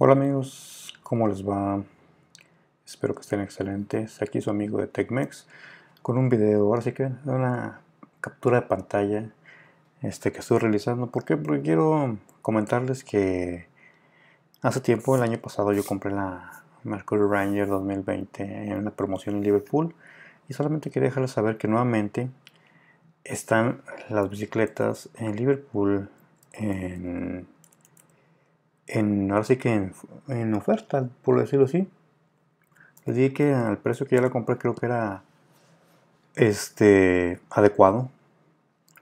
Hola amigos, ¿cómo les va? Espero que estén excelentes. Aquí su amigo de TechMex con un video, ahora sí que una captura de pantalla este, que estoy realizando. ¿Por qué? Porque quiero comentarles que hace tiempo, el año pasado, yo compré la Mercury Ranger 2020 en una promoción en Liverpool y solamente quería dejarles saber que nuevamente están las bicicletas en Liverpool en en, ahora sí que en, oferta, por decirlo así. Les dije que al precio que yo la compré creo que era este adecuado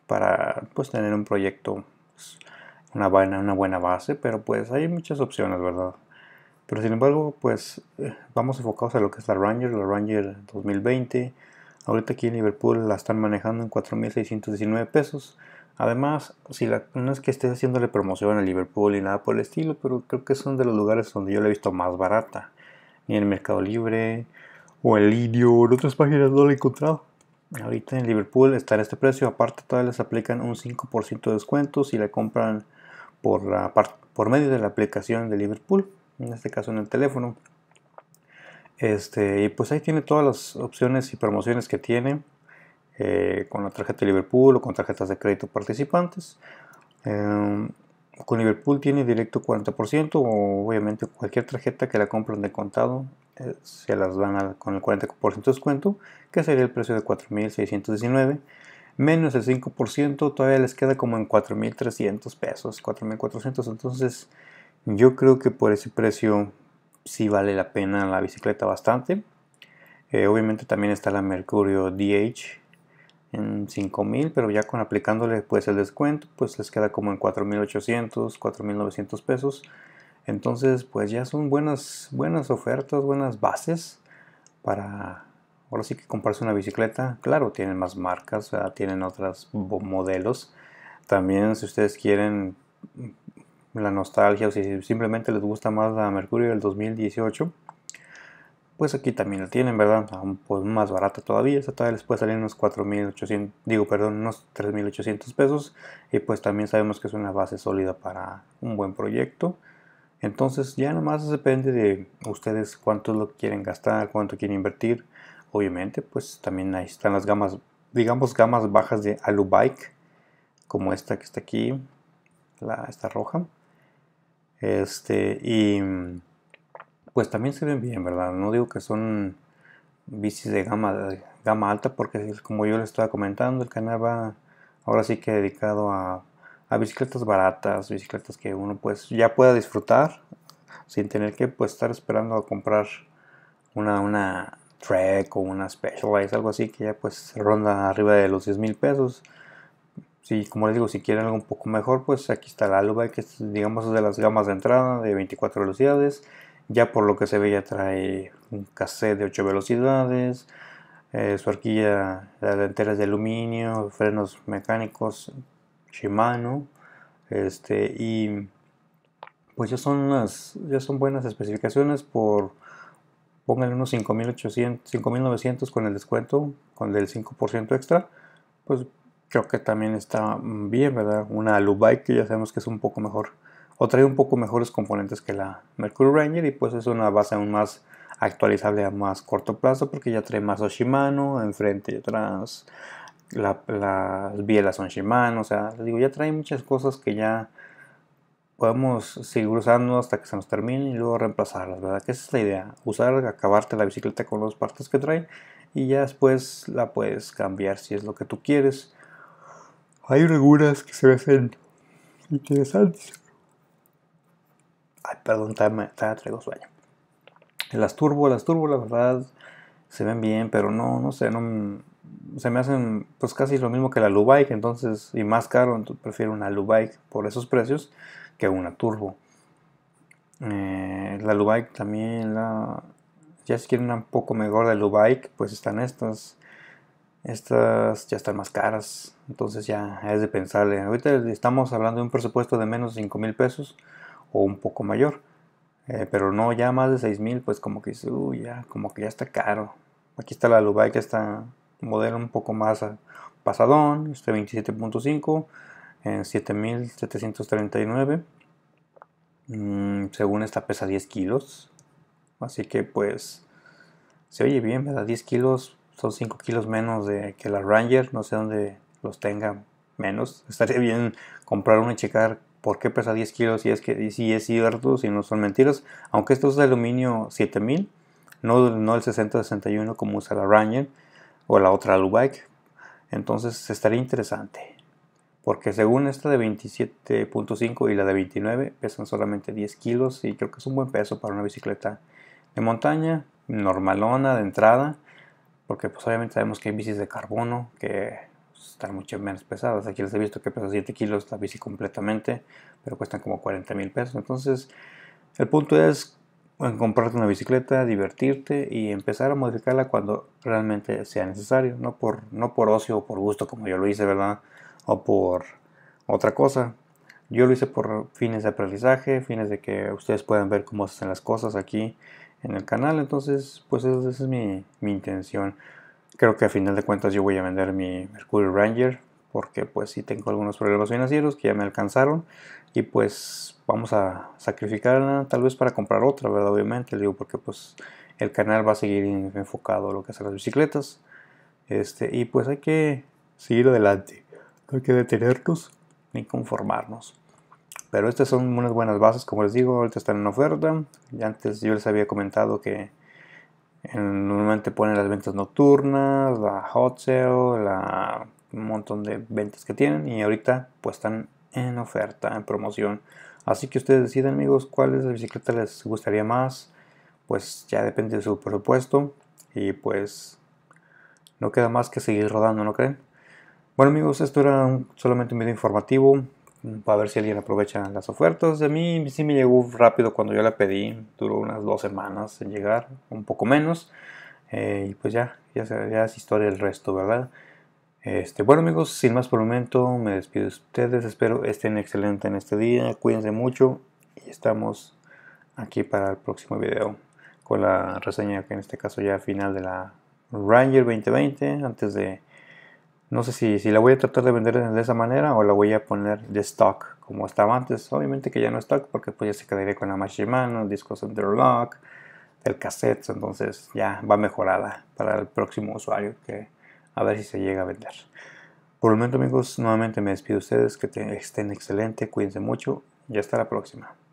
para pues tener un proyecto, pues, una buena, una buena base, pero pues hay muchas opciones, ¿verdad? Pero sin embargo, pues eh, vamos enfocados a lo que es la Ranger, la Ranger 2020. Ahorita aquí en Liverpool la están manejando en 4.619 pesos. Además, si la, no es que estés haciéndole promoción en Liverpool y nada por el estilo, pero creo que son de los lugares donde yo la he visto más barata. Ni en Mercado Libre o en Lidio o en otras páginas no la he encontrado. Ahorita en Liverpool está en este precio. Aparte, todavía les aplican un 5% de descuento si la compran por, por medio de la aplicación de Liverpool, en este caso en el teléfono. Este, y pues ahí tiene todas las opciones y promociones que tiene. Eh, con la tarjeta de Liverpool o con tarjetas de crédito participantes. Eh, con Liverpool tiene directo 40%, o obviamente cualquier tarjeta que la compran de contado eh, se las dan con el 40% de descuento, que sería el precio de 4.619, menos el 5%, todavía les queda como en 4.300 pesos, 4.400. Entonces, yo creo que por ese precio sí vale la pena la bicicleta bastante. obviamente también está la Mercurio DH, en 5000 pero ya con aplicándole pues el descuento pues les queda como en 4800 4900 pesos entonces pues ya son buenas buenas ofertas buenas bases para ahora sí que comprarse una bicicleta claro tienen más marcas tienen otros modelos también si ustedes quieren la nostalgia o si simplemente les gusta más la Mercurio del 2018 pues aquí también la tienen, ¿verdad? Aún pues, más barata todavía, esta todavía les puede salir unos 4.800, digo, perdón, unos 3.800 pesos y pues también sabemos que es una base sólida para un buen proyecto. Entonces ya más depende de ustedes cuánto lo quieren gastar, cuánto quieren invertir. Obviamente, pues también ahí están las gamas, digamos gamas bajas de Alubike, como esta que está aquí, la, esta roja. Este, y mm, pues también se ven bien, ¿verdad? No digo que son bicis de gama, de gama alta porque como yo les estaba comentando, el canal va ahora sí que dedicado a, bicicletas baratas, bicicletas que uno pues ya pueda disfrutar sin tener que pues estar esperando a comprar una, una Trek o una Specialized, algo así que ya pues ronda arriba de los 10 mil pesos. Si, como les digo, si quieren algo un poco mejor, pues aquí está la Aluba, que digamos es de las gamas de entrada de 24 velocidades. Ya por lo que se ve ya trae un cassette de 8 velocidades, eh, su arquilla delantera es de aluminio, frenos mecánicos Shimano, este y pues ya son unas ya son buenas especificaciones por pónganle unos 5900 con el descuento, con el 5% extra, pues creo que también está bien, ¿verdad? Una Alubike que ya sabemos que es un poco mejor o trae un poco mejores componentes que la Mercury Ranger y pues es una base aún más actualizable a más corto plazo porque ya trae más Shimano enfrente y atrás, la, las bielas son Shimano, o sea, les digo, ya trae muchas cosas que ya podemos seguir usando hasta que se nos termine y luego reemplazarlas, ¿verdad? Que esa es la idea, usar, acabarte la bicicleta con las partes que trae y ya después la puedes cambiar si es lo que tú quieres. Hay algunas que se me interesantes Ay, perdón, está traigo sueño. Las turbo, las turbo, la verdad, se ven bien, pero no, no sé, no, se me hacen pues casi lo mismo que la Lubike, entonces, y más caro, entonces prefiero una Lubike por esos precios que una turbo. Eh, la Lubike también, la, ya si quieren un poco mejor de Lubike, pues están estas. Estas ya están más caras, entonces ya es de pensarle. Ahorita estamos hablando de un presupuesto de menos de 5 mil pesos un poco mayor. Eh, pero no, ya más de 6000, pues como que ya, como que ya está caro. Aquí está la Lubai, que está modelo un poco más ah, pasadón, este 27.5 en 7739. Mm, según esta pesa 10 kilos. Así que pues se oye bien, ¿verdad? 10 kilos son 5 kilos menos de que la Ranger. No sé dónde los tenga menos. Estaría bien comprar uno y checar ¿por qué pesa 10 kilos si es, que, si es cierto, si no son mentiras? Aunque esto es de aluminio 7000, no, no el 6061 como usa la Ranger o la otra Alubike. Entonces estaría interesante. Porque según esta de 27.5 y la de 29 pesan solamente 10 kilos y creo que es un buen peso para una bicicleta de montaña, normalona de entrada. Porque pues obviamente sabemos que hay bicis de carbono que están mucho menos pesadas. Aquí les he visto que pesa 7 kilos la bici completamente, pero cuestan como 40 mil pesos. Entonces, el punto es comprarte una bicicleta, divertirte y empezar a modificarla cuando realmente sea necesario, no por, no por ocio o por gusto como yo lo hice, ¿verdad? O por otra cosa. Yo lo hice por fines de aprendizaje, fines de que ustedes puedan ver cómo se hacen las cosas aquí en el canal. Entonces, pues esa, es mi, mi intención. Creo que a final de cuentas yo voy a vender mi Mercury Ranger porque pues sí tengo algunos problemas financieros que ya me alcanzaron y pues vamos a sacrificarla tal vez para comprar otra, ¿verdad? Obviamente, digo, porque pues el canal va a seguir enfocado a lo que son las bicicletas. Este, y pues hay que seguir adelante, no hay que detenernos ni conformarnos. Pero estas son unas buenas bases, como les digo, ahorita están en oferta. Y antes yo les había comentado que normalmente ponen las ventas nocturnas, la hot sale, la, un montón de ventas que tienen y ahorita pues están en oferta, en promoción. Así que ustedes deciden amigos cuál es la bicicleta les gustaría más, pues ya depende de su presupuesto y pues no queda más que seguir rodando, ¿no creen? Bueno amigos, esto era solamente un video informativo, para ver si alguien aprovecha las ofertas. de mí sí me llegó rápido cuando yo la pedí, duró unas dos semanas en llegar, un poco menos. Eh, y pues ya, ya, ya es historia el resto, ¿verdad? Este, bueno amigos, sin más por el momento, me despido de ustedes, espero estén excelentes en este día, cuídense mucho y estamos aquí para el próximo video con la reseña que en este caso ya final de la Ranger 2020 antes de no sé si, si la voy a tratar de vender de esa manera o la voy a poner de stock, como estaba antes. Obviamente que ya no stock, porque pues ya se quedaría con la Mashimano, discos lock, el cassette. Entonces ya va mejorada para el próximo usuario, que a ver si se llega a vender. Por el momento amigos, nuevamente me despido de ustedes, que estén excelente, cuídense mucho y hasta la próxima.